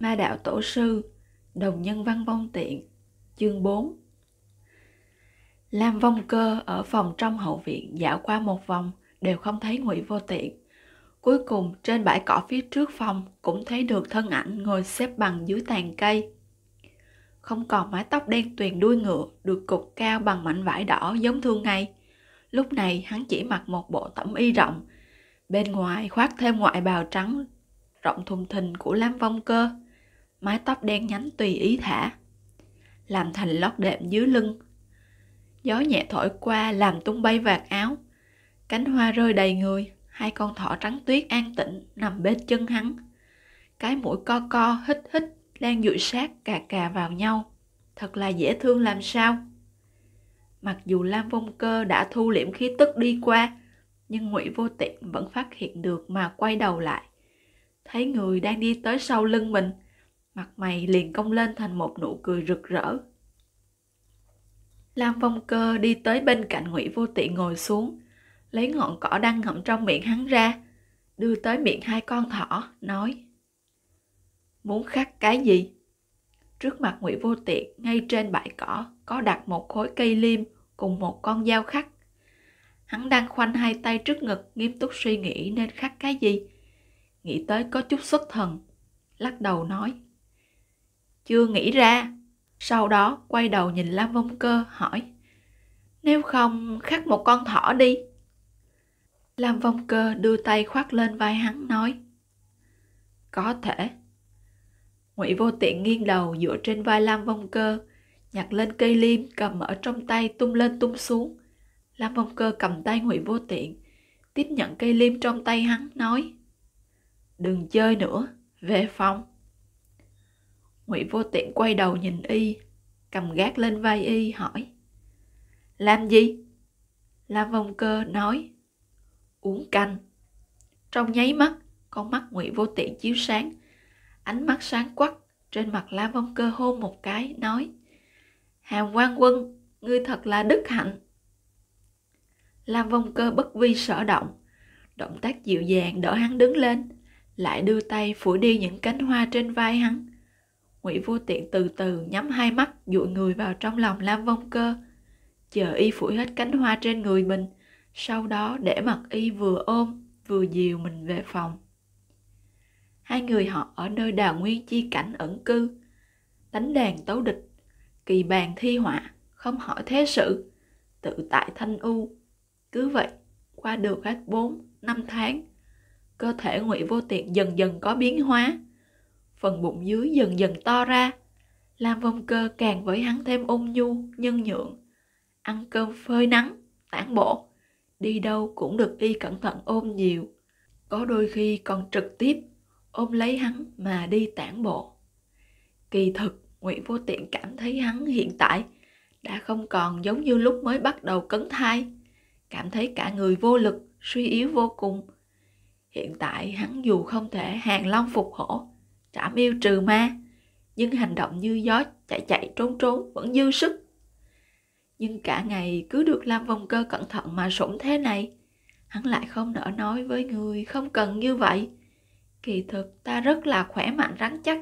Ma đạo tổ sư, đồng nhân văn vong tiện, chương 4 Lam vong cơ ở phòng trong hậu viện dạo qua một vòng đều không thấy ngụy vô tiện. Cuối cùng trên bãi cỏ phía trước phòng cũng thấy được thân ảnh ngồi xếp bằng dưới tàn cây. Không còn mái tóc đen tuyền đuôi ngựa được cục cao bằng mảnh vải đỏ giống thương ngay Lúc này hắn chỉ mặc một bộ tẩm y rộng, bên ngoài khoác thêm ngoại bào trắng rộng thùng thình của Lam Vong Cơ mái tóc đen nhánh tùy ý thả làm thành lót đệm dưới lưng gió nhẹ thổi qua làm tung bay vạt áo cánh hoa rơi đầy người hai con thỏ trắng tuyết an tĩnh nằm bên chân hắn cái mũi co co hít hít đang dụi sát cà cà vào nhau thật là dễ thương làm sao mặc dù lam vong cơ đã thu liễm khí tức đi qua nhưng ngụy vô tiện vẫn phát hiện được mà quay đầu lại thấy người đang đi tới sau lưng mình Mặt mày liền cong lên thành một nụ cười rực rỡ. Lam Phong Cơ đi tới bên cạnh Ngụy Vô Tị ngồi xuống, lấy ngọn cỏ đang ngậm trong miệng hắn ra, đưa tới miệng hai con thỏ, nói Muốn khắc cái gì? Trước mặt Ngụy Vô Tị, ngay trên bãi cỏ, có đặt một khối cây liêm cùng một con dao khắc. Hắn đang khoanh hai tay trước ngực nghiêm túc suy nghĩ nên khắc cái gì. Nghĩ tới có chút xuất thần. Lắc đầu nói chưa nghĩ ra sau đó quay đầu nhìn lam vông cơ hỏi nếu không khắc một con thỏ đi lam vông cơ đưa tay khoác lên vai hắn nói có thể ngụy vô tiện nghiêng đầu dựa trên vai lam vông cơ nhặt lên cây liêm cầm ở trong tay tung lên tung xuống lam vông cơ cầm tay ngụy vô tiện tiếp nhận cây liêm trong tay hắn nói đừng chơi nữa về phòng ngụy vô tiện quay đầu nhìn y cầm gác lên vai y hỏi làm gì la vong cơ nói uống canh trong nháy mắt con mắt ngụy vô tiện chiếu sáng ánh mắt sáng quắc trên mặt la vong cơ hôn một cái nói hàm quan quân ngươi thật là đức hạnh la vong cơ bất vi sở động động tác dịu dàng đỡ hắn đứng lên lại đưa tay phủi đi những cánh hoa trên vai hắn ngụy vô tiện từ từ nhắm hai mắt dụi người vào trong lòng lam vong cơ chờ y phủi hết cánh hoa trên người mình sau đó để mặc y vừa ôm vừa dìu mình về phòng hai người họ ở nơi đào nguyên chi cảnh ẩn cư đánh đàn tấu địch kỳ bàn thi họa không hỏi thế sự tự tại thanh u cứ vậy qua được hết 4, 5 tháng cơ thể ngụy vô tiện dần dần có biến hóa phần bụng dưới dần dần to ra. Lam Vong Cơ càng với hắn thêm ôn nhu, nhân nhượng. Ăn cơm phơi nắng, tản bộ, đi đâu cũng được y cẩn thận ôm nhiều. Có đôi khi còn trực tiếp ôm lấy hắn mà đi tản bộ. Kỳ thực, Nguyễn Vô Tiện cảm thấy hắn hiện tại đã không còn giống như lúc mới bắt đầu cấn thai. Cảm thấy cả người vô lực, suy yếu vô cùng. Hiện tại hắn dù không thể hàng long phục hổ, trảm yêu trừ ma nhưng hành động như gió chạy chạy trốn trốn vẫn dư sức nhưng cả ngày cứ được làm vòng cơ cẩn thận mà sủng thế này hắn lại không nỡ nói với người không cần như vậy kỳ thực ta rất là khỏe mạnh rắn chắc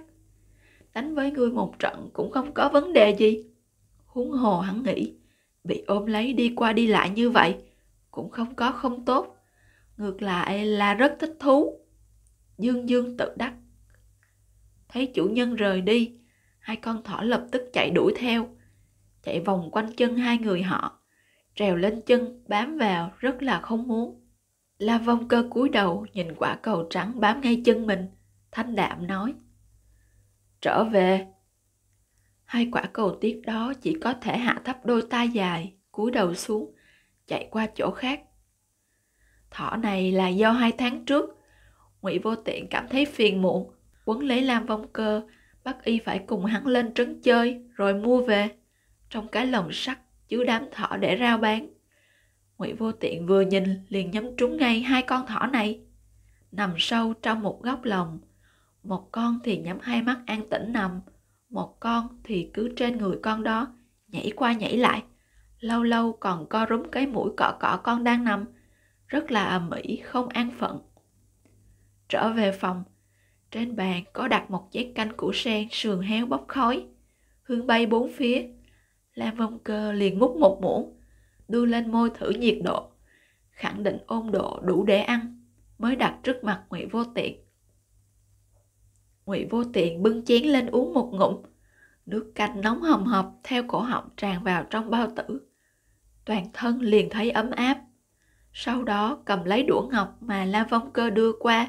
đánh với người một trận cũng không có vấn đề gì huống hồ hắn nghĩ bị ôm lấy đi qua đi lại như vậy cũng không có không tốt ngược lại là rất thích thú dương dương tự đắc thấy chủ nhân rời đi hai con thỏ lập tức chạy đuổi theo chạy vòng quanh chân hai người họ trèo lên chân bám vào rất là không muốn la vong cơ cúi đầu nhìn quả cầu trắng bám ngay chân mình thanh đạm nói trở về hai quả cầu tiết đó chỉ có thể hạ thấp đôi tay dài cúi đầu xuống chạy qua chỗ khác thỏ này là do hai tháng trước ngụy vô tiện cảm thấy phiền muộn quấn lấy Lam vong cơ, bắt y phải cùng hắn lên trấn chơi rồi mua về. Trong cái lồng sắt chứa đám thỏ để rao bán. Ngụy Vô Tiện vừa nhìn liền nhắm trúng ngay hai con thỏ này. Nằm sâu trong một góc lồng, một con thì nhắm hai mắt an tĩnh nằm, một con thì cứ trên người con đó nhảy qua nhảy lại, lâu lâu còn co rúm cái mũi cọ cọ con đang nằm, rất là ầm ĩ không an phận. Trở về phòng, trên bàn có đặt một chén canh củ sen sườn heo bốc khói. Hương bay bốn phía. Lam vong cơ liền múc một muỗng, đưa lên môi thử nhiệt độ. Khẳng định ôn độ đủ để ăn, mới đặt trước mặt ngụy vô tiện. ngụy vô tiện bưng chén lên uống một ngụm. Nước canh nóng hồng hộc theo cổ họng tràn vào trong bao tử. Toàn thân liền thấy ấm áp. Sau đó cầm lấy đũa ngọc mà La Vong Cơ đưa qua,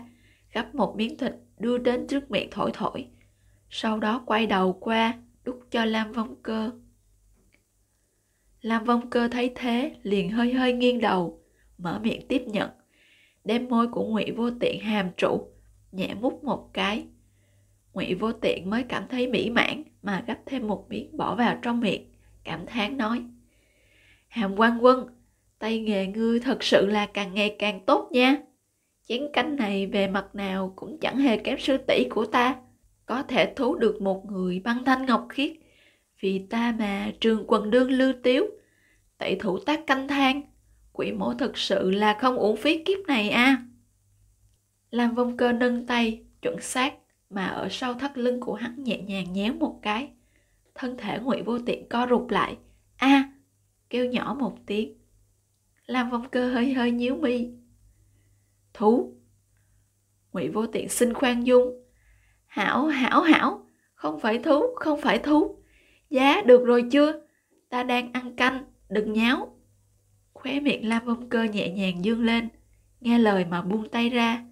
gắp một miếng thịt đưa đến trước miệng thổi thổi, sau đó quay đầu qua đút cho Lam Vong Cơ. Lam Vong Cơ thấy thế liền hơi hơi nghiêng đầu, mở miệng tiếp nhận, đem môi của Ngụy Vô Tiện hàm trụ, nhẹ mút một cái. Ngụy Vô Tiện mới cảm thấy mỹ mãn mà gấp thêm một miếng bỏ vào trong miệng, cảm thán nói: "Hàm Quan Quân, tay nghề ngươi thật sự là càng ngày càng tốt nha." chiến canh này về mặt nào cũng chẳng hề kém sư tỷ của ta. Có thể thú được một người băng thanh ngọc khiết. Vì ta mà trường quần đương lưu tiếu. Tẩy thủ tác canh thang. Quỷ mổ thật sự là không uổng phí kiếp này a. À. Lam vong cơ nâng tay, chuẩn xác, mà ở sau thắt lưng của hắn nhẹ nhàng nhéo một cái. Thân thể ngụy vô tiện co rụt lại. a à, kêu nhỏ một tiếng. Lam vong cơ hơi hơi nhíu mi, thú ngụy vô tiện xin khoan dung hảo hảo hảo không phải thú không phải thú giá được rồi chưa ta đang ăn canh đừng nháo khóe miệng lam bông cơ nhẹ nhàng dương lên nghe lời mà buông tay ra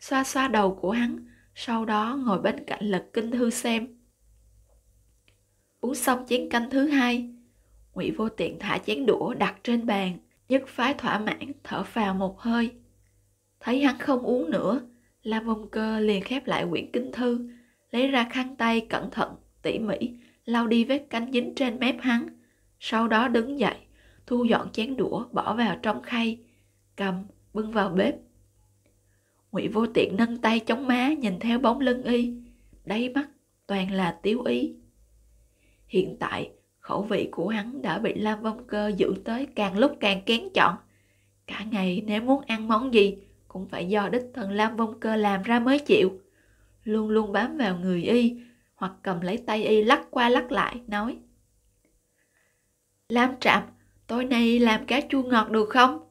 xoa xoa đầu của hắn sau đó ngồi bên cạnh lật kinh thư xem uống xong chén canh thứ hai ngụy vô tiện thả chén đũa đặt trên bàn nhất phái thỏa mãn thở phào một hơi Thấy hắn không uống nữa, La Vong Cơ liền khép lại quyển kinh thư, lấy ra khăn tay cẩn thận, tỉ mỉ, lau đi vết canh dính trên mép hắn. Sau đó đứng dậy, thu dọn chén đũa bỏ vào trong khay, cầm, bưng vào bếp. Ngụy Vô Tiện nâng tay chống má nhìn theo bóng lưng y, đáy mắt toàn là tiếu ý. Hiện tại, khẩu vị của hắn đã bị Lam Vong Cơ giữ tới càng lúc càng kén chọn. Cả ngày nếu muốn ăn món gì, cũng phải do đích thần Lam Vong Cơ làm ra mới chịu. Luôn luôn bám vào người y, hoặc cầm lấy tay y lắc qua lắc lại, nói Lam Trạm, tối nay làm cá chua ngọt được không?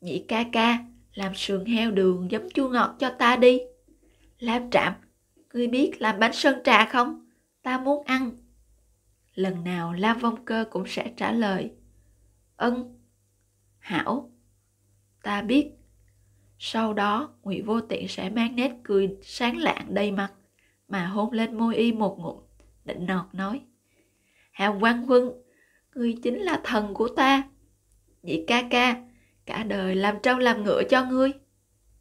Nhị ca ca, làm sườn heo đường giấm chua ngọt cho ta đi. Lam Trạm, ngươi biết làm bánh sơn trà không? Ta muốn ăn. Lần nào Lam Vong Cơ cũng sẽ trả lời Ân, Hảo, ta biết sau đó, Ngụy Vô Tiện sẽ mang nét cười sáng lạng đầy mặt mà hôn lên môi y một ngụm, định nọt nói. Hào Quang Quân, ngươi chính là thần của ta. Nhị ca ca, cả đời làm trâu làm ngựa cho ngươi.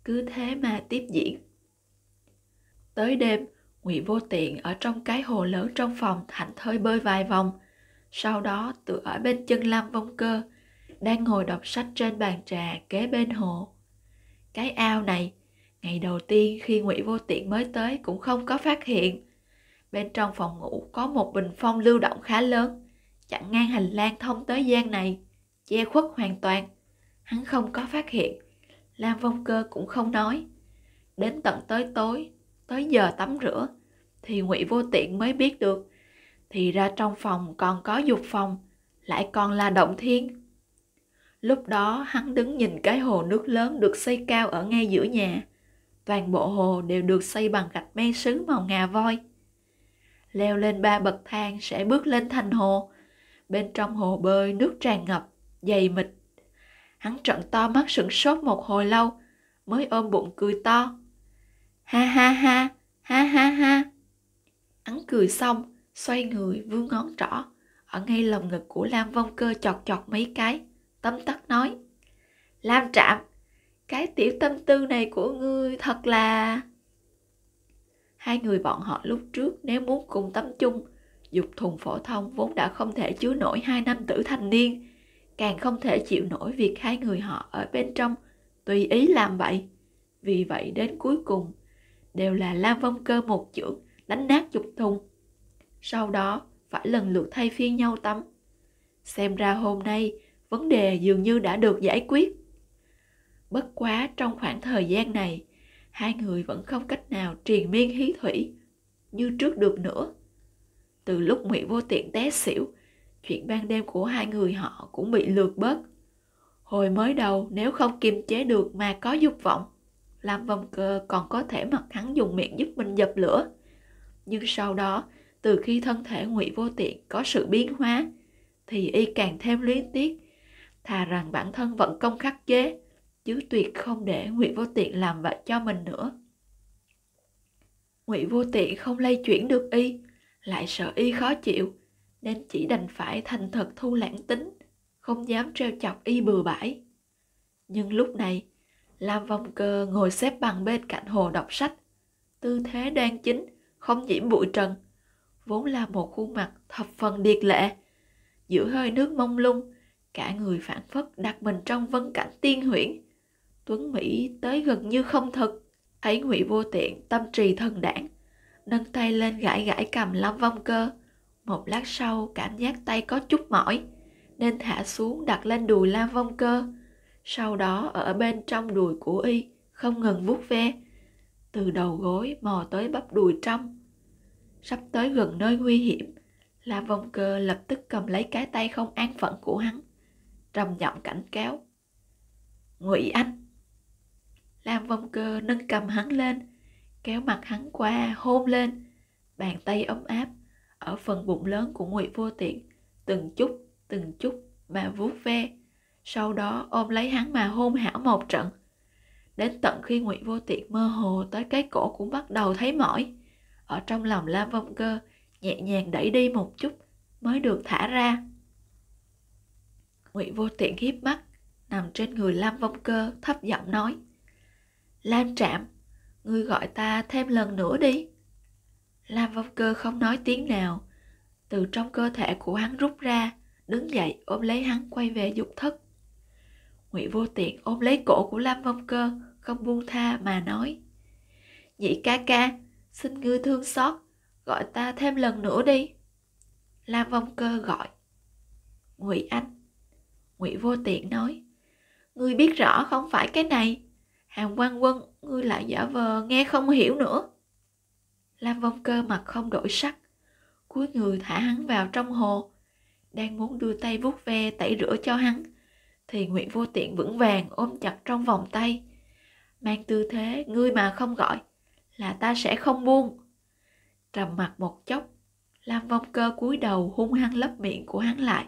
Cứ thế mà tiếp diễn. Tới đêm, Ngụy Vô Tiện ở trong cái hồ lớn trong phòng thảnh thơi bơi vài vòng, sau đó tự ở bên chân Lam Vong Cơ, đang ngồi đọc sách trên bàn trà kế bên hồ cái ao này ngày đầu tiên khi ngụy vô tiện mới tới cũng không có phát hiện bên trong phòng ngủ có một bình phong lưu động khá lớn chặn ngang hành lang thông tới gian này che khuất hoàn toàn hắn không có phát hiện lam vong cơ cũng không nói đến tận tới tối tới giờ tắm rửa thì ngụy vô tiện mới biết được thì ra trong phòng còn có dục phòng lại còn là động thiên Lúc đó hắn đứng nhìn cái hồ nước lớn được xây cao ở ngay giữa nhà. Toàn bộ hồ đều được xây bằng gạch men sứ màu ngà voi. Leo lên ba bậc thang sẽ bước lên thành hồ. Bên trong hồ bơi nước tràn ngập, dày mịt. Hắn trận to mắt sửng sốt một hồi lâu, mới ôm bụng cười to. Ha ha ha, ha ha ha. Hắn cười xong, xoay người vươn ngón trỏ, ở ngay lồng ngực của Lam Vong Cơ chọt chọt mấy cái tấm tắc nói lam trạm cái tiểu tâm tư này của ngươi thật là hai người bọn họ lúc trước nếu muốn cùng tắm chung dục thùng phổ thông vốn đã không thể chứa nổi hai nam tử thanh niên càng không thể chịu nổi việc hai người họ ở bên trong tùy ý làm vậy vì vậy đến cuối cùng đều là lam vong cơ một chưởng đánh nát dục thùng sau đó phải lần lượt thay phiên nhau tắm xem ra hôm nay vấn đề dường như đã được giải quyết bất quá trong khoảng thời gian này hai người vẫn không cách nào triền miên hí thủy như trước được nữa từ lúc ngụy vô tiện té xỉu chuyện ban đêm của hai người họ cũng bị lược bớt hồi mới đầu nếu không kiềm chế được mà có dục vọng làm vòng cơ còn có thể mặc hắn dùng miệng giúp mình dập lửa nhưng sau đó từ khi thân thể ngụy vô tiện có sự biến hóa thì y càng thêm luyến tiếc thà rằng bản thân vẫn công khắc chế chứ tuyệt không để ngụy vô tiện làm vậy cho mình nữa ngụy vô tiện không lay chuyển được y lại sợ y khó chịu nên chỉ đành phải thành thật thu lãng tính không dám trêu chọc y bừa bãi nhưng lúc này lam vong cơ ngồi xếp bằng bên cạnh hồ đọc sách tư thế đoan chính không nhiễm bụi trần vốn là một khuôn mặt thập phần điệt lệ giữa hơi nước mông lung cả người phản phất đặt mình trong vân cảnh tiên huyễn tuấn mỹ tới gần như không thực ấy ngụy vô tiện tâm trì thần đảng nâng tay lên gãi gãi cầm lâm vong cơ một lát sau cảm giác tay có chút mỏi nên thả xuống đặt lên đùi lam vong cơ sau đó ở bên trong đùi của y không ngừng vuốt ve từ đầu gối mò tới bắp đùi trong sắp tới gần nơi nguy hiểm lam vong cơ lập tức cầm lấy cái tay không an phận của hắn rầm giọng cảnh cáo ngụy anh lam vong cơ nâng cầm hắn lên kéo mặt hắn qua hôn lên bàn tay ấm áp ở phần bụng lớn của ngụy vô tiện từng chút từng chút mà vuốt ve sau đó ôm lấy hắn mà hôn hảo một trận đến tận khi ngụy vô tiện mơ hồ tới cái cổ cũng bắt đầu thấy mỏi ở trong lòng lam vong cơ nhẹ nhàng đẩy đi một chút mới được thả ra ngụy vô tiện hiếp mắt nằm trên người lam vong cơ thấp giọng nói lam trạm ngươi gọi ta thêm lần nữa đi lam vong cơ không nói tiếng nào từ trong cơ thể của hắn rút ra đứng dậy ôm lấy hắn quay về dục thất ngụy vô tiện ôm lấy cổ của lam vong cơ không buông tha mà nói nhị ca ca xin ngươi thương xót gọi ta thêm lần nữa đi lam vong cơ gọi ngụy anh ngụy vô tiện nói ngươi biết rõ không phải cái này hàng quan quân ngươi lại giả vờ nghe không hiểu nữa lam vong cơ mặt không đổi sắc cuối người thả hắn vào trong hồ đang muốn đưa tay vuốt ve tẩy rửa cho hắn thì Ngụy vô tiện vững vàng ôm chặt trong vòng tay mang tư thế ngươi mà không gọi là ta sẽ không buông trầm mặt một chốc lam vong cơ cúi đầu hung hăng lấp miệng của hắn lại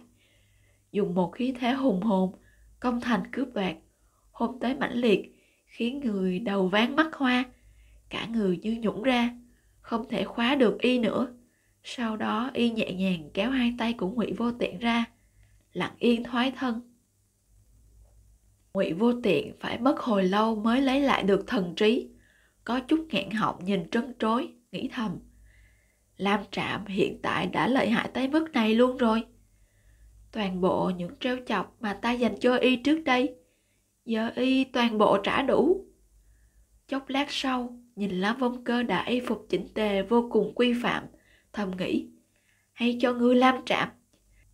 dùng một khí thế hùng hồn công thành cướp đoạt hôn tới mãnh liệt khiến người đầu ván mắt hoa cả người như nhũng ra không thể khóa được y nữa sau đó y nhẹ nhàng kéo hai tay của ngụy vô tiện ra lặng yên thoái thân ngụy vô tiện phải mất hồi lâu mới lấy lại được thần trí có chút nghẹn họng nhìn trân trối nghĩ thầm lam trạm hiện tại đã lợi hại tới mức này luôn rồi toàn bộ những trêu chọc mà ta dành cho y trước đây giờ y toàn bộ trả đủ chốc lát sau nhìn lá vong cơ đã y phục chỉnh tề vô cùng quy phạm thầm nghĩ hay cho ngươi lam trạm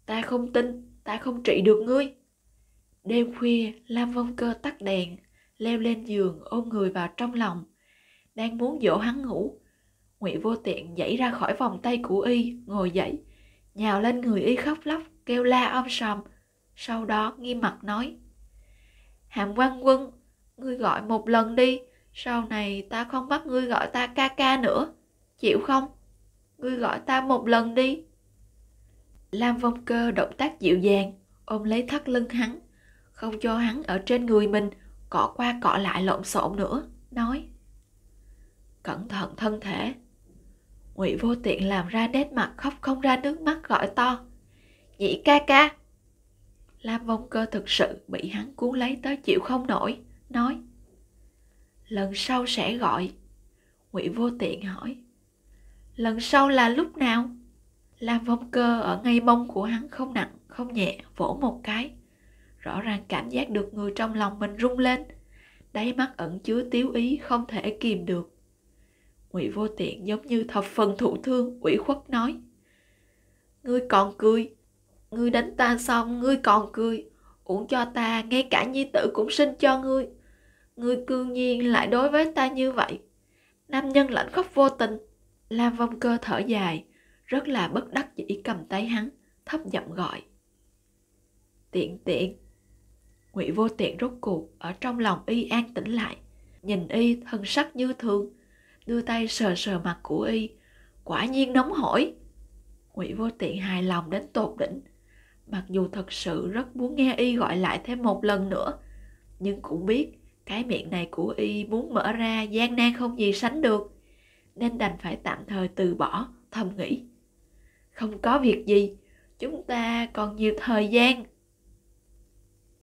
ta không tin ta không trị được ngươi đêm khuya lam vong cơ tắt đèn leo lên giường ôm người vào trong lòng đang muốn dỗ hắn ngủ ngụy vô tiện nhảy ra khỏi vòng tay của y ngồi dậy nhào lên người y khóc lóc kêu la om sòm sau đó nghi mặt nói hàm quan quân ngươi gọi một lần đi sau này ta không bắt ngươi gọi ta ca ca nữa chịu không ngươi gọi ta một lần đi lam vong cơ động tác dịu dàng ôm lấy thắt lưng hắn không cho hắn ở trên người mình cọ qua cọ lại lộn xộn nữa nói cẩn thận thân thể ngụy vô tiện làm ra nét mặt khóc không ra nước mắt gọi to Nhị ca ca Lam vong cơ thực sự bị hắn cuốn lấy tới chịu không nổi Nói Lần sau sẽ gọi ngụy vô tiện hỏi Lần sau là lúc nào? Lam vong cơ ở ngay mông của hắn không nặng không nhẹ vỗ một cái Rõ ràng cảm giác được người trong lòng mình rung lên Đáy mắt ẩn chứa tiếu ý không thể kìm được ngụy vô tiện giống như thập phần thụ thương ủy khuất nói Ngươi còn cười Ngươi đánh ta xong ngươi còn cười Uổng cho ta ngay cả nhi tử cũng sinh cho ngươi Ngươi cương nhiên lại đối với ta như vậy Nam nhân lạnh khóc vô tình Lam vong cơ thở dài Rất là bất đắc dĩ cầm tay hắn Thấp giọng gọi Tiện tiện ngụy vô tiện rốt cuộc Ở trong lòng y an tĩnh lại Nhìn y thân sắc như thường Đưa tay sờ sờ mặt của y Quả nhiên nóng hổi ngụy vô tiện hài lòng đến tột đỉnh mặc dù thật sự rất muốn nghe y gọi lại thêm một lần nữa nhưng cũng biết cái miệng này của y muốn mở ra gian nan không gì sánh được nên đành phải tạm thời từ bỏ thầm nghĩ không có việc gì chúng ta còn nhiều thời gian